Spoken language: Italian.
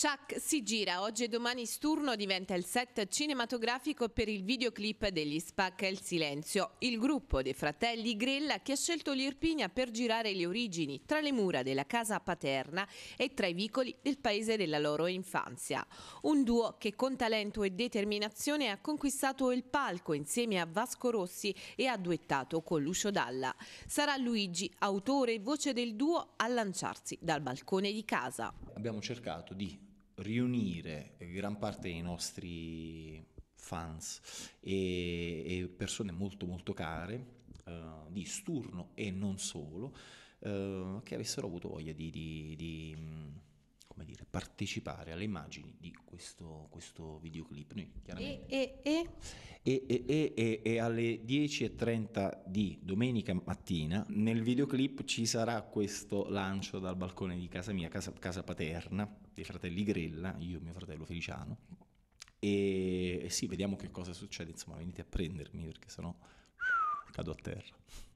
Chuck si gira, oggi e domani Sturno diventa il set cinematografico per il videoclip degli Spacca il Silenzio, il gruppo dei fratelli Grella che ha scelto l'Irpinia per girare le origini tra le mura della casa paterna e tra i vicoli del paese della loro infanzia. Un duo che con talento e determinazione ha conquistato il palco insieme a Vasco Rossi e ha duettato con Lucio Dalla. Sarà Luigi, autore e voce del duo, a lanciarsi dal balcone di casa abbiamo cercato di riunire eh, gran parte dei nostri fans e, e persone molto molto care uh, di Sturno e non solo uh, che avessero avuto voglia di, di, di partecipare alle immagini di questo, questo videoclip. Noi, e, e, e? e, alle 10.30 di domenica mattina nel videoclip ci sarà questo lancio dal balcone di casa mia, casa, casa paterna, dei fratelli Grella, io e mio fratello Feliciano. E sì, vediamo che cosa succede, insomma venite a prendermi perché sennò cado a terra.